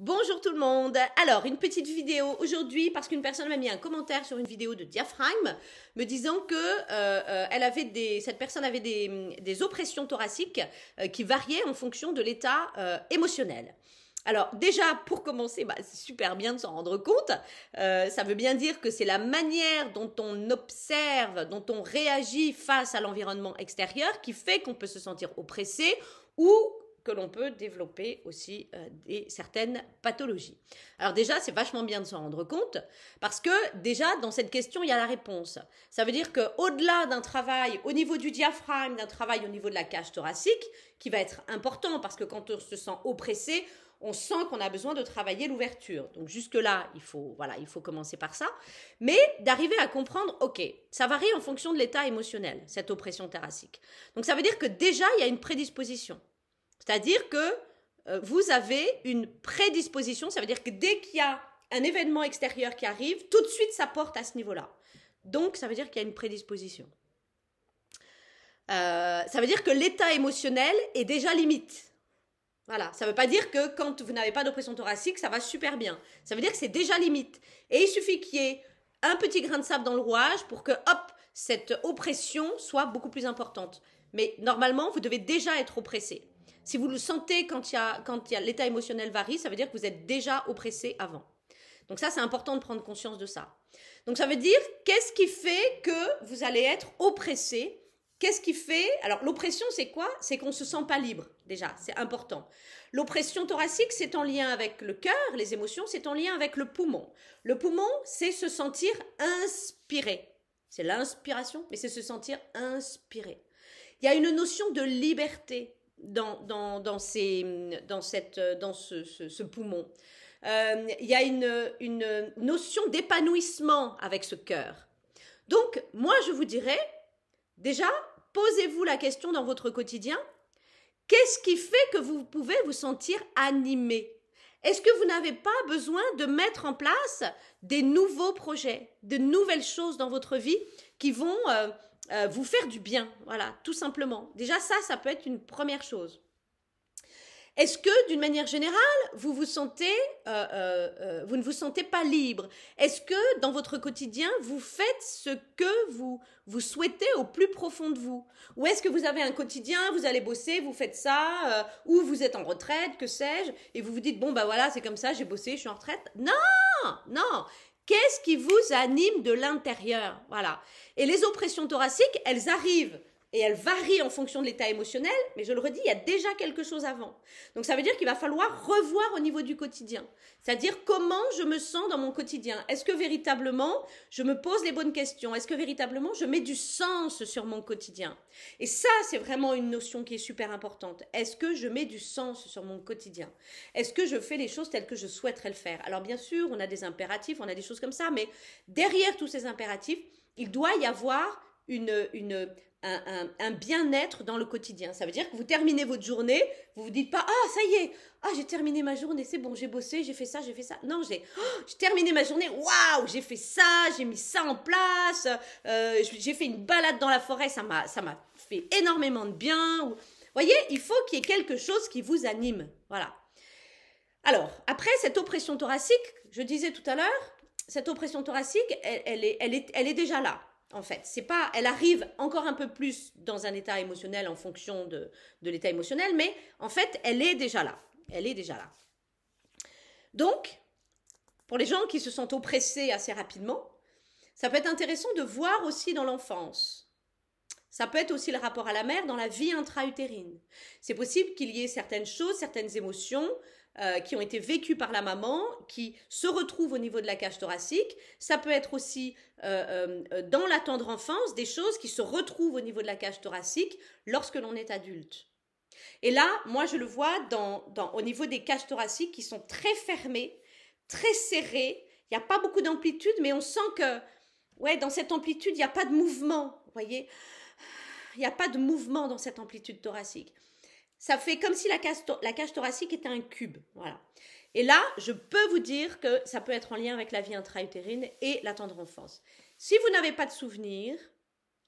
Bonjour tout le monde. Alors, une petite vidéo aujourd'hui parce qu'une personne m'a mis un commentaire sur une vidéo de diaphragme me disant que euh, euh, elle avait des, cette personne avait des, oppressions thoraciques euh, qui variaient en fonction de l'état émotionnel. Alors déjà, pour commencer, bah, c'est super bien de s'en rendre compte. ça veut bien dire que c'est la manière dont on observe, dont on réagit face à l'environnement extérieur qui fait qu'on peut se sentir oppressé ou que l'on peut développer aussi euh, des, certaines pathologies. Alors déjà, c'est vachement bien de s'en rendre compte parce que déjà dans cette question, il y a la réponse. Ça veut dire quau delà d'un travail au niveau du diaphragme, d'un travail au niveau de la cage thoracique qui va être important parce que quand on se sent oppressé, on sent qu'on a besoin de travailler l'ouverture. Donc jusque là, il faut voilà, il faut commencer par ça, mais d'arriver à comprendre, ok, ça varie en fonction de l'état émotionnel cette oppression thoracique. Donc ça veut dire que déjà il y a une prédisposition. C'est-à-dire que euh, vous avez une prédisposition, ça veut dire que dès qu'il y a un événement extérieur qui arrive, tout de suite ça porte à ce niveau-là. Donc ça veut dire qu'il y a une prédisposition. Euh, ça veut dire que l'état émotionnel est déjà limite. Voilà, ça ne veut pas dire que quand vous n'avez pas d'oppression thoracique, ça va super bien. Ça veut dire que c'est déjà limite. Et il suffit qu'il y ait un petit grain de sable dans le rouage pour que, hop, cette oppression soit beaucoup plus importante. Mais normalement, vous devez déjà être oppressé. Si vous le sentez quand, y a, l'état émotionnel varie, ça veut dire que vous êtes déjà oppressé avant. Donc ça, c'est important de prendre conscience de ça. Donc ça veut dire qu'est-ce qui fait que vous allez être oppressé Qu'est-ce qui fait Alors l'oppression, c'est quoi C'est qu'on ne se sent pas libre déjà, c'est important. L'oppression thoracique, c'est en lien avec le cœur, les émotions, c'est en lien avec le poumon. Le poumon, c'est se sentir inspiré. C'est l'inspiration, mais c'est se sentir inspiré. Il y a une notion de liberté dans, dans, ces, dans, cette, dans ce, poumon. Euh, il y a une, une notion d'épanouissement avec ce cœur. Donc, moi, je vous dirais, déjà, posez-vous la question dans votre quotidien, qu'est-ce qui fait que vous pouvez vous sentir animé est-ce que vous n'avez pas besoin de mettre en place des nouveaux projets, de nouvelles choses dans votre vie qui vont euh, euh, vous faire du bien Voilà, tout simplement. Déjà ça, ça peut être une première chose. Est-ce que, d'une manière générale, vous vous sentez, euh, euh, euh, vous ne vous sentez pas libre Est-ce que, dans votre quotidien, vous faites ce que vous vous souhaitez au plus profond de vous Ou est-ce que vous avez un quotidien, vous allez bosser, vous faites ça, ou vous êtes en retraite, que sais-je, et vous vous dites bon bah voilà, c'est comme ça, j'ai bossé, je suis en retraite Non, non. Qu'est-ce qui vous anime de l'intérieur Voilà. Et les oppressions thoraciques, elles arrivent et elle varie en fonction de l'état émotionnel, mais je le redis, il y a déjà quelque chose avant. Donc ça veut dire qu'il va falloir revoir au niveau du quotidien, c'est-à-dire comment je me sens dans mon quotidien. Est-ce que véritablement je me pose les bonnes questions Est-ce que véritablement je mets du sens sur mon quotidien Et ça, c'est vraiment une notion qui est super importante. Est-ce que je mets du sens sur mon quotidien Est-ce que je fais les choses telles que je souhaiterais le faire Alors bien sûr, on a des impératifs, on a des choses comme ça, mais derrière tous ces impératifs, il doit y avoir une, une, un, bien-être dans le quotidien. Ça veut dire que vous terminez votre journée, vous vous dites pas ah ça y est, ah j'ai terminé ma journée, c'est bon, j'ai bossé, j'ai fait ça, j'ai fait ça. Non, j'ai oh, terminé ma journée, waouh, j'ai fait ça, j'ai mis ça en place, euh, j'ai fait une balade dans la forêt, ça m'a ça m'a fait énormément de bien. Vous voyez, il faut qu'il y ait quelque chose qui vous anime. Voilà. Alors, après cette oppression thoracique, je disais tout à l'heure, cette oppression thoracique, elle, est, elle est déjà là en fait. C'est pas, elle arrive encore un peu plus dans un état émotionnel en fonction de, l'état émotionnel, mais en fait, elle est déjà là. Elle est déjà là. Donc, pour les gens qui se sentent oppressés assez rapidement, ça peut être intéressant de voir aussi dans l'enfance ça peut être aussi le rapport à la mère dans la vie intra-utérine. C'est possible qu'il y ait certaines choses, certaines émotions euh, qui ont été vécues par la maman, qui se retrouvent au niveau de la cage thoracique. Ça peut être aussi euh, euh, dans la tendre enfance des choses qui se retrouvent au niveau de la cage thoracique lorsque l'on est adulte. Et là, moi, je le vois dans, au niveau des cages thoraciques qui sont très fermées, très serrées. Il n'y a pas beaucoup d'amplitude, mais on sent que, ouais, dans cette amplitude, il n'y a pas de mouvement. Vous voyez il n'y a pas de mouvement dans cette amplitude thoracique. Ça fait comme si la cage, thoracique était un cube. Voilà. Et là, je peux vous dire que ça peut être en lien avec la vie intra-utérine et la tendre enfance. Si vous n'avez pas de souvenirs,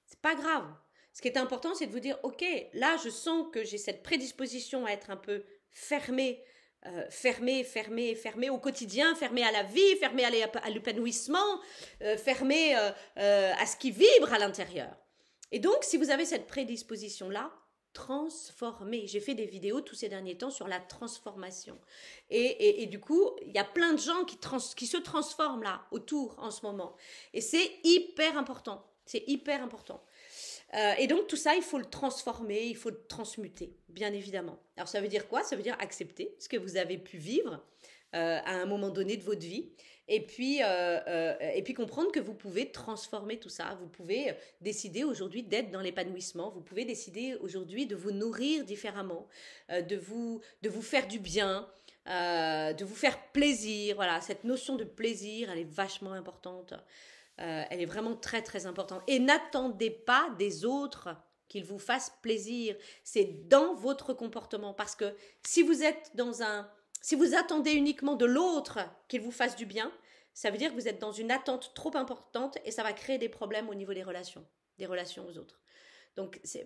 c'est pas grave. Ce qui est important, c'est de vous dire, ok, là, je sens que j'ai cette prédisposition à être un peu fermée, euh, fermée, fermée, fermée au quotidien, fermée à la vie, fermée à l'épanouissement, euh, fermée euh, à ce qui vibre à l'intérieur. Et donc, si vous avez cette prédisposition-là, transformer. J'ai fait des vidéos tous ces derniers temps sur la transformation. Et, du coup, il y a plein de gens qui, se transforment là, autour, en ce moment. Et c'est hyper important. C'est hyper important. Euh, et donc, tout ça, il faut le transformer, il faut le transmuter, bien évidemment. Alors, ça veut dire quoi Ça veut dire accepter ce que vous avez pu vivre, euh, à un moment donné de votre vie. Et puis, euh, euh, et puis comprendre que vous pouvez transformer tout ça. Vous pouvez décider aujourd'hui d'être dans l'épanouissement. Vous pouvez décider aujourd'hui de vous nourrir différemment, de, vous, de vous faire du bien, de vous faire plaisir. Voilà, cette notion de plaisir, elle est vachement importante. elle est vraiment très très importante. Et n'attendez pas des autres qu'ils vous fassent plaisir. C'est dans votre comportement. Parce que si vous êtes dans un si vous attendez uniquement de l'autre qu'il vous fasse du bien, ça veut dire que vous êtes dans une attente trop importante et ça va créer des problèmes au niveau des relations, des relations aux autres.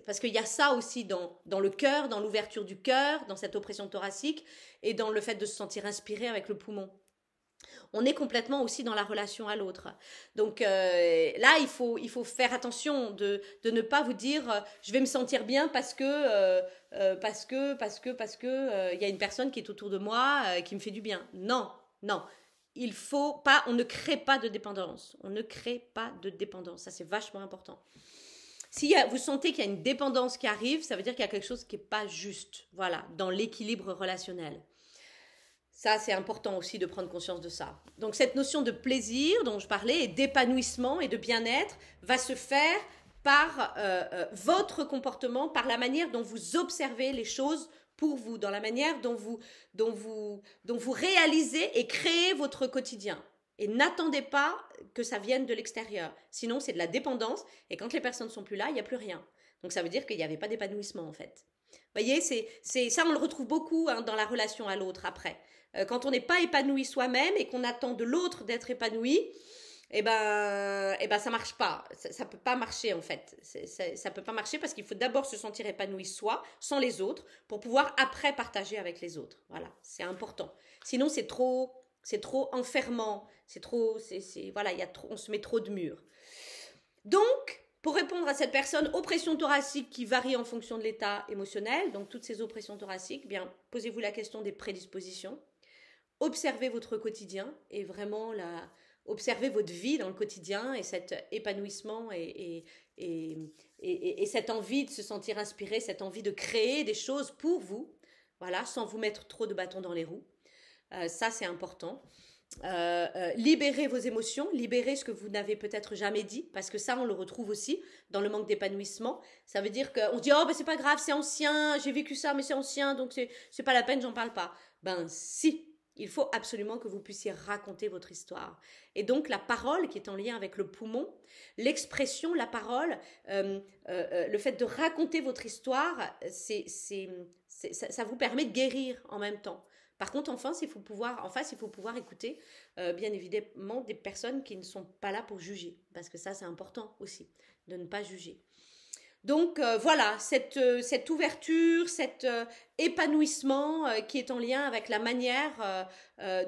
parce qu'il y a ça aussi dans le cœur, dans l'ouverture du cœur, dans cette oppression thoracique et dans le fait de se sentir inspiré avec le poumon on est complètement aussi dans la relation à l'autre. Donc euh, là, il faut, faire attention de, ne pas vous dire euh, je vais me sentir bien parce que, euh, parce que, parce que, parce que il y a une personne qui est autour de moi qui me fait du bien. Non, non. Il faut pas, on ne crée pas de dépendance. On ne crée pas de dépendance. Ça, c'est vachement important. Si vous sentez qu'il y a une dépendance qui arrive, ça veut dire qu'il y a quelque chose qui n'est pas juste, voilà, dans l'équilibre relationnel. Ça, c'est important aussi de prendre conscience de ça. Donc cette notion de plaisir dont je parlais, et d'épanouissement et de bien-être, va se faire par euh, euh, votre comportement, par la manière dont vous observez les choses pour vous, dans la manière dont vous, dont vous, dont vous réalisez et créez votre quotidien. Et n'attendez pas que ça vienne de l'extérieur. Sinon, c'est de la dépendance. Et quand les personnes ne sont plus là, il n'y a plus rien. Donc ça veut dire qu'il n'y avait pas d'épanouissement en fait. Vous voyez, c'est, ça, on le retrouve beaucoup hein, dans la relation à l'autre après. Euh, quand on n'est pas épanoui soi-même et qu'on attend de l'autre d'être épanoui, eh ben, eh ben, ça marche pas. Ça, ne peut pas marcher en fait. Ça, ne peut pas marcher parce qu'il faut d'abord se sentir épanoui soi, sans les autres, pour pouvoir après partager avec les autres. Voilà, c'est important. Sinon, c'est trop, c'est trop enfermant. C'est trop, c'est, voilà, il y a trop, on se met trop de murs. Donc, pour répondre à cette personne, oppression thoracique qui varie en fonction de l'état émotionnel, donc toutes ces oppressions thoraciques, eh bien, posez-vous la question des prédispositions observez votre quotidien et vraiment la, observez votre vie dans le quotidien et cet épanouissement et, cette envie de se sentir inspiré, cette envie de créer des choses pour vous, voilà, sans vous mettre trop de bâtons dans les roues. Euh, ça, c'est important. Euh, euh, libérez vos émotions, libérez ce que vous n'avez peut-être jamais dit, parce que ça, on le retrouve aussi dans le manque d'épanouissement. Ça veut dire qu'on dit oh ben c'est pas grave, c'est ancien, j'ai vécu ça, mais c'est ancien, donc c'est pas la peine, j'en parle pas. Ben si, il faut absolument que vous puissiez raconter votre histoire. Et donc la parole qui est en lien avec le poumon, l'expression, la parole, euh, euh, euh, le fait de raconter votre histoire, c'est, ça, vous permet de guérir en même temps. Par contre, en face, il faut pouvoir, il faut pouvoir écouter, bien évidemment, des personnes qui ne sont pas là pour juger, parce que ça, c'est important aussi, de ne pas juger. Donc euh, voilà, euh, cette, ouverture, cet euh, épanouissement qui est en lien avec la manière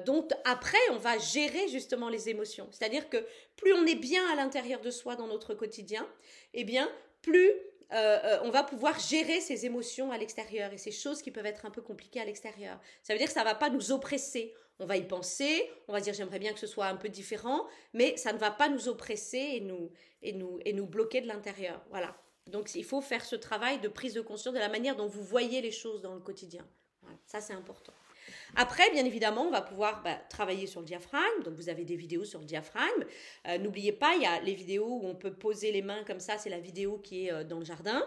dont après on va gérer justement les émotions. C'est-à-dire que plus on est bien à l'intérieur de soi dans notre quotidien, eh bien plus on va pouvoir gérer ces émotions à l'extérieur et ces choses qui peuvent être un peu compliquées à l'extérieur. Ça veut dire que ça ne va pas nous oppresser. On va y penser, on va dire j'aimerais bien que ce soit un peu différent, mais ça ne va pas nous oppresser et nous, et nous, et nous bloquer de l'intérieur. Voilà. Donc il faut faire ce travail de prise de conscience de la manière dont vous voyez les choses dans le quotidien. Voilà, ça c'est important. Après, bien évidemment, on va pouvoir bah, travailler sur le diaphragme. Donc, vous avez des vidéos sur le diaphragme. Euh, n'oubliez pas, il y a les vidéos où on peut poser les mains comme ça. C'est la vidéo qui est euh, dans le jardin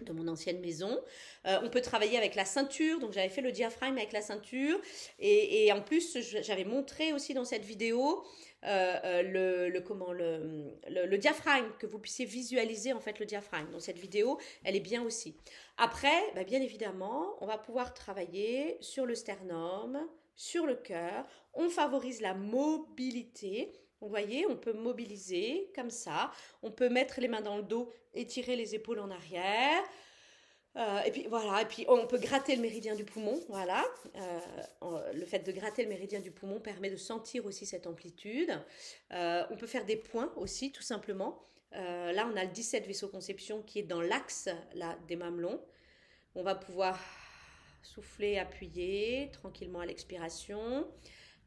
de mon ancienne maison. Euh, on peut travailler avec la ceinture, donc j'avais fait le diaphragme avec la ceinture. Et, en plus, j'avais montré aussi dans cette vidéo euh, euh, le, comment, le, diaphragme, que vous puissiez visualiser en fait le diaphragme. Donc cette vidéo, elle est bien aussi. Après, bah, bien évidemment, on va pouvoir travailler sur le sternum, sur le cœur. On favorise la mobilité vous voyez, on peut mobiliser comme ça. On peut mettre les mains dans le dos, étirer les épaules en arrière. Euh, et puis voilà, et puis on peut gratter le méridien du poumon, voilà. Euh, le fait de gratter le méridien du poumon permet de sentir aussi cette amplitude. Euh, on peut faire des points aussi, tout simplement. là, on a le 17 vaisseau conception qui est dans l'axe là des mamelons. On va pouvoir souffler, appuyer tranquillement à l'expiration.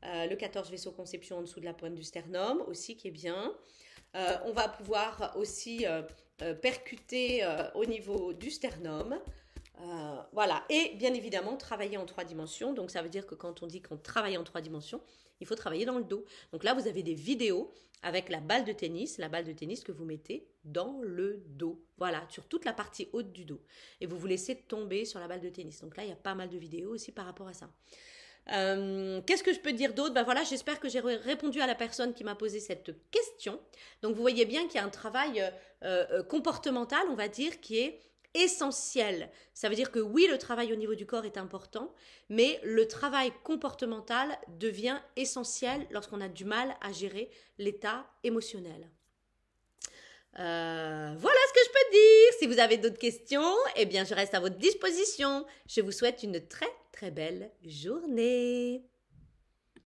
Euh, le 14 vaisseau conception en dessous de la pointe du sternum aussi qui est bien. Euh, on va pouvoir aussi euh, percuter au niveau du sternum. voilà, et bien évidemment travailler en trois dimensions. Donc ça veut dire que quand on dit qu'on travaille en trois dimensions, il faut travailler dans le dos. Donc là, vous avez des vidéos avec la balle de tennis, la balle de tennis que vous mettez dans le dos. Voilà, sur toute la partie haute du dos. Et vous vous laissez tomber sur la balle de tennis. Donc là, il y a pas mal de vidéos aussi par rapport à ça. Euh, qu'est-ce que je peux dire d'autre bah, voilà, j'espère que j'ai répondu à la personne qui m'a posé cette question. Donc vous voyez bien qu'il y a un travail euh, euh, comportemental, on va dire, qui est essentiel. Ça veut dire que oui, le travail au niveau du corps est important, mais le travail comportemental devient essentiel lorsqu'on a du mal à gérer l'état émotionnel. Euh, voilà ce que je peux dire. Si vous avez d'autres questions, eh bien, je reste à votre disposition. Je vous souhaite une très, très belle journée.